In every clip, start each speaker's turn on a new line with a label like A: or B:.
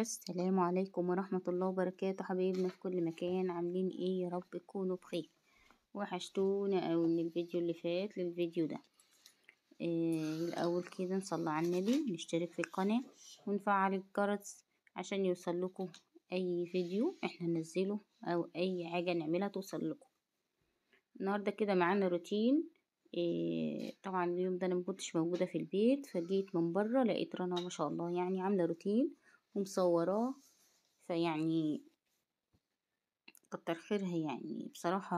A: السلام عليكم ورحمة الله وبركاته حبيبنا في كل مكان عاملين ايه يا رب تكونوا بخير وحشتونا او من الفيديو اللي فات للفيديو ده إيه الاول كده نصلي على النبي نشترك في القناة ونفعل الجرس عشان يوصل لكم اي فيديو احنا ننزله او اي حاجة نعملها توصل لكم النهاردة كده معانا روتين إيه طبعا اليوم ده انا مكنتش موجودة في البيت فجيت من بره لقيت رنا ما شاء الله يعني عاملة روتين ومصوراه فيعني كتر خيرها يعني بصراحة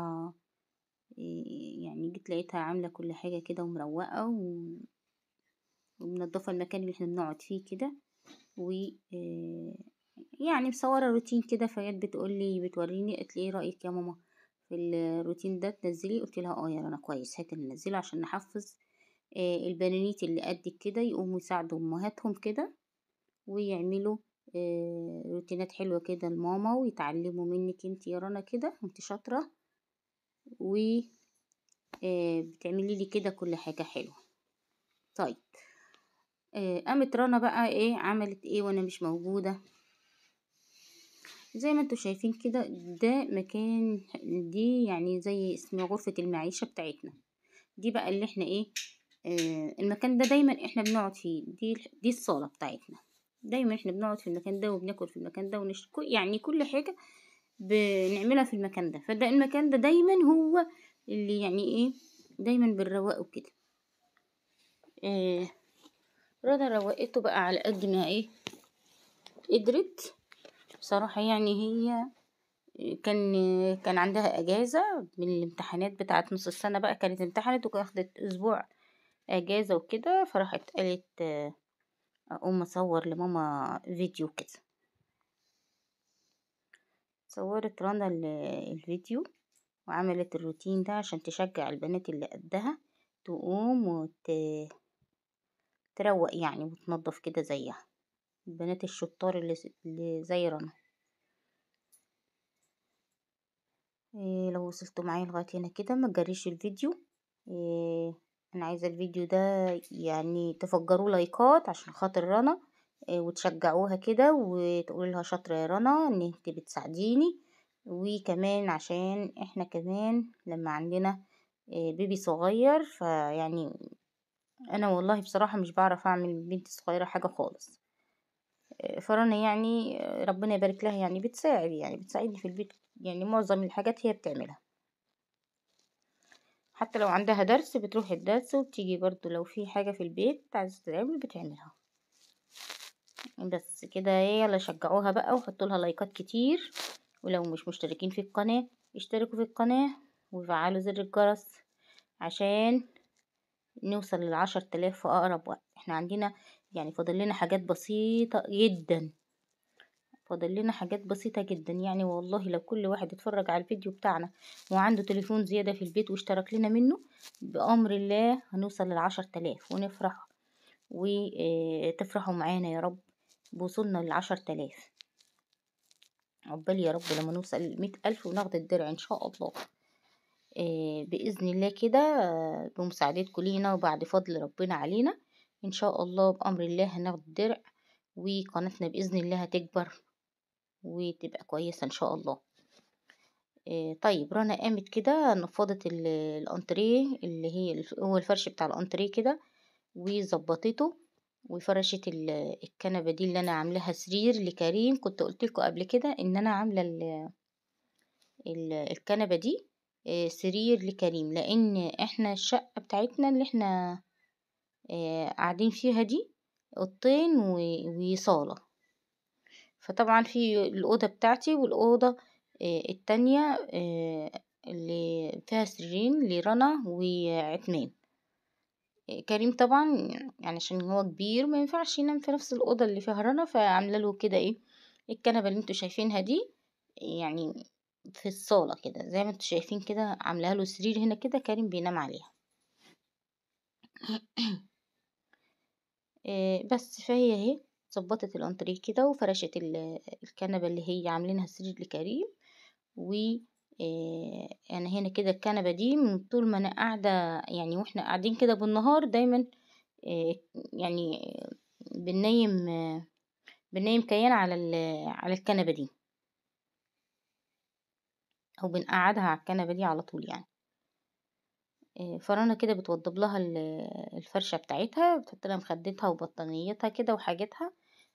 A: آه، يعني جيت لقيتها عاملة كل حاجة كده ومروقة ومنظفة ومنضفة المكان اللي احنا بنقعد فيه كده و آه، يعني مصورة روتين كده فجت بتقولي بتوريني قالت لي ايه رأيك يا ماما في الروتين ده تنزلي قلت لها اه يا رنا كويس هات اللي ننزله عشان نحفز آه، البنانيت اللي قد كده يقوموا يساعدوا امهاتهم كده ويعملوا آه، روتينات حلوة كده لماما ويتعلموا منك انت يا رنا كده انت شاطرة و آه، بتعملي لي كده كل حاجة حلوة طيب آه، قامت رنا بقى ايه عملت ايه وانا مش موجودة زي ما انتوا شايفين كده ده مكان دي يعني زي اسم غرفة المعيشة بتاعتنا دي بقى اللي احنا ايه آه المكان ده دا دايما احنا بنقعد فيه دي دي الصالة بتاعتنا دايما احنا بنقعد في المكان ده وبناكل في المكان ده ونش... يعني كل حاجة بنعملها في المكان ده فده المكان ده دايما هو اللي يعني ايه دايما بنروقه كده ايه رنا روقته بقى على قد ما ايه قدرت بصراحة يعني هي كان كان عندها اجازة من الامتحانات بتاعة نص السنة بقى كانت امتحنت وكانت اسبوع اجازة وكده فراحت قالت اقوم اصور لماما فيديو كده صورت رنا الفيديو وعملت الروتين ده عشان تشجع البنات اللي قدها تقوم وتروق يعني وتنظف كده زيها البنات الشطار اللي زي رنا إيه لو وصلتوا معايا لغايه هنا كده ما تجريش الفيديو إيه انا عايزه الفيديو ده يعني تفجروا لايكات عشان خاطر رنا آه، وتشجعوها كده وتقول لها شاطره يا رنا ان انت بتساعديني وكمان عشان احنا كمان لما عندنا آه، بيبي صغير فيعني انا والله بصراحه مش بعرف اعمل بنتي صغيره حاجه خالص آه، فرنا يعني ربنا يبارك لها يعني بتساعد يعني بتساعدني في البيت يعني معظم الحاجات هي بتعملها حتى لو عندها درس بتروح الدرس وبتيجي برضو لو في حاجة في البيت عايزة تعمل بتعملها بس كده يلا شجعوها بقى وحطوا لها لايكات كتير ولو مش مشتركين في القناة اشتركوا في القناة وفعلوا زر الجرس عشان نوصل للعشر تلاف في أقرب وقت احنا عندنا يعني فاضل لنا حاجات بسيطة جدا فاضل لنا حاجات بسيطة جدا يعني والله لو كل واحد اتفرج على الفيديو بتاعنا وعنده تليفون زيادة في البيت واشترك لنا منه بأمر الله هنوصل للعشر تلاف ونفرح وتفرحوا آه، معانا يا رب بوصلنا للعشر تلاف عقبال يا رب لما نوصل مية ألف وناخد الدرع إن شاء الله آه، بإذن الله كده آه، بمساعدتكم لينا وبعد فضل ربنا علينا إن شاء الله بأمر الله هناخد الدرع وقناتنا بإذن الله هتكبر وتبقى كويسة ان شاء الله آه، طيب رنا قامت كده نفضت الانتريه اللي هي هو الفرش بتاع الانتريه كده وظبطته وفرشت الكنبه دي اللي انا عاملاها سرير لكريم كنت قلت لكم قبل كده ان انا عامله الكنبه دي آه، سرير لكريم لان احنا الشقه بتاعتنا اللي احنا آه، قاعدين فيها دي اوضتين وصاله فطبعا في الأوضة بتاعتي والأوضة آه، التانية آه، اللي فيها سريرين لرنا وعتمان آه، كريم طبعا يعني عشان هو كبير ما ينفعش ينام في نفس الاوضه اللي فيها رنا فعامله له كده ايه الكنبه اللي انتوا شايفينها دي يعني في الصاله كده زي ما انتوا شايفين كده عاملاها له سرير هنا كده كريم بينام عليها بس فهي اهي ظبطت الانتريه كده وفرشت الكنبة اللي هي عاملينها سرير لكريم و آه، يعني هنا كده الكنبة دي من طول ما انا قاعدة يعني واحنا قاعدين كده بالنهار دايما آه، يعني بننيم بننيم كيان على على الكنبة دي او بنقعدها على الكنبة دي على طول يعني فرانة كده بتوضب لها الفرشة بتاعتها بتحط لها مخدتها وبطانيتها كده وحاجتها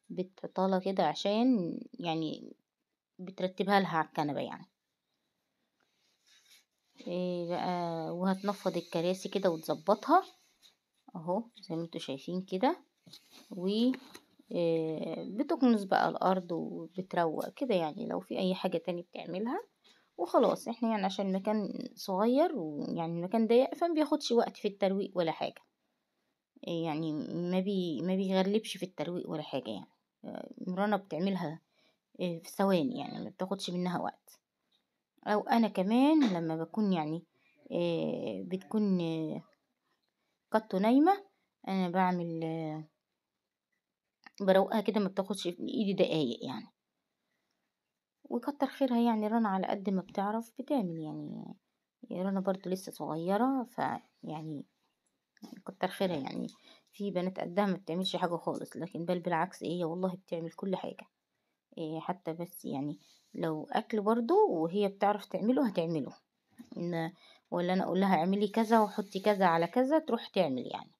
A: بتحطها لها كده عشان يعني بترتبها لها على الكنبة يعني إيه بقى وهتنفض الكراسي كده وتظبطها اهو زي ما انتم شايفين كده و آه بتكنس بقى الارض وبتروق كده يعني لو في اي حاجة تاني بتعملها وخلاص احنا يعني عشان المكان صغير ويعني المكان ضيق بياخدش وقت في الترويق ولا حاجة يعني ما بي ما بيغلبش في الترويق ولا حاجة يعني مرانة بتعملها آه، في ثواني يعني ما بتاخدش منها وقت او انا كمان لما بكون يعني آه، بتكون آه، قط نايمة انا بعمل بروقها كده ما بتاخدش في ايدي دقايق يعني وكتر خيرها يعني رنا على قد ما بتعرف بتعمل يعني, يعني رنا برضو لسه صغيرة فيعني كتر خيرها يعني في بنات قدها ما بتعملش حاجة خالص لكن بل بالعكس هي والله بتعمل كل حاجة إيه حتى بس يعني لو اكل برضو وهي بتعرف تعمله هتعمله إن ولا انا اقول لها اعملي كذا وحطي كذا على كذا تروح تعمل يعني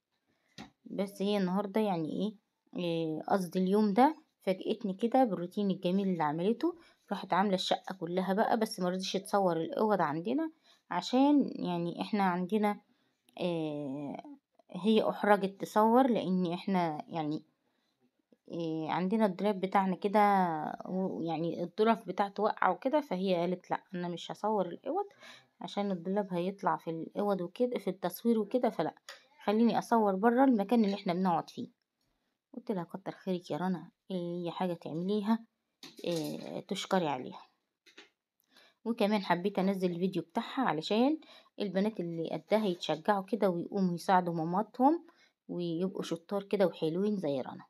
A: بس هي النهارده يعني ايه, إيه قصدي إيه اليوم ده فاجئتني كده بالروتين الجميل اللي عملته راحت عاملة الشقة كلها بقى بس رضيش تصور الأوض عندنا عشان يعني احنا عندنا آه هي احرجت تصور لان احنا يعني آه عندنا الدولاب بتاعنا كده يعني الظرف بتاعته وقع وكده فهي قالت لا انا مش هصور الاوض عشان الدولاب هيطلع في الاوض وكده في التصوير وكده فلا خليني اصور بره المكان اللي احنا بنقعد فيه قلت لها كتر خيرك يا رنا اي حاجة تعمليها آه، تشكري عليها وكمان حبيت انزل الفيديو بتاعها علشان البنات اللي قدها يتشجعوا كده ويقوموا يساعدوا ماماتهم ويبقوا شطار كده وحلوين زي رنا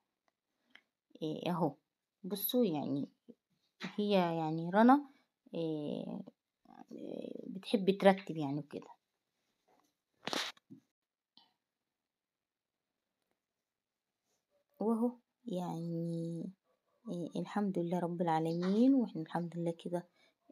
A: إيه اهو بصوا يعني هي يعني رنا إيه بتحب ترتب يعني وكده واهو يعني إيه الحمد لله رب العالمين واحنا الحمد لله كده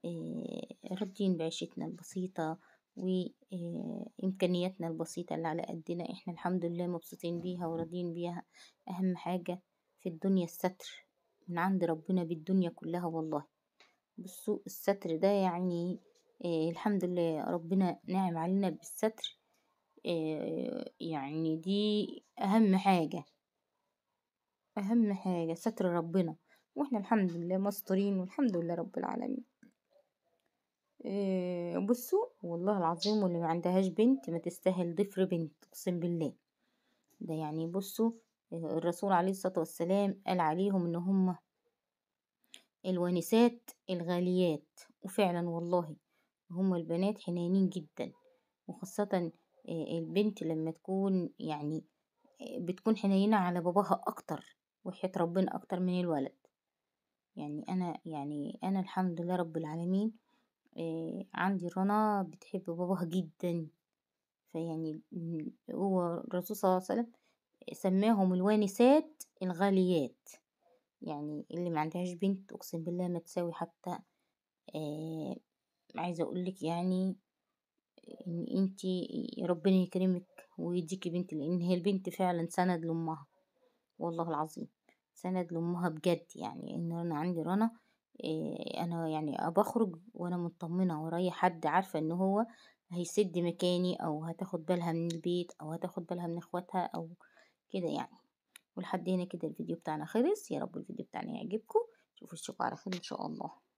A: إيه راضيين بعيشتنا البسيطة وإمكانياتنا إيه، البسيطة اللي على قدنا احنا الحمد لله مبسوطين بيها وراضيين بيها أهم حاجة في الدنيا الستر من عند ربنا بالدنيا كلها والله بصوا الستر ده يعني إيه الحمد لله ربنا نعم علينا بالستر إيه يعني دي أهم حاجة أهم حاجة ستر ربنا واحنا الحمد لله مستورين والحمد لله رب العالمين. آه، بصوا والله العظيم واللي معندهاش بنت ما تستاهل ضفر بنت اقسم بالله. ده يعني بصوا آه، الرسول عليه الصلاة والسلام قال عليهم ان هما الونسات الغاليات وفعلا والله هما البنات حنينين جدا وخاصة آه، البنت لما تكون يعني بتكون حنينة على باباها اكتر. وحياة ربنا أكتر من الولد يعني انا يعني انا الحمد لله رب العالمين آه، عندي رنا بتحب باباها جدا فيعني هو الرسول صلى الله عليه وسلم سماهم الوانسات الغاليات يعني اللي ما عندهاش بنت اقسم بالله ما تساوي حتى إيه عايزه اقولك يعني ان انتي ربنا يكرمك ويديكي بنت لان هي البنت فعلا سند لامها والله العظيم سند لأمها بجد يعني إن أنا عندي رنا إيه أنا يعني بخرج وأنا مطمنة ورايا حد عارفة إن هو هيسد مكاني أو هتاخد بالها من البيت أو هتاخد بالها من إخواتها أو كده يعني ولحد هنا كده الفيديو بتاعنا خلص يا رب الفيديو بتاعنا يعجبكم شوفوا الشقة على خير إن شاء الله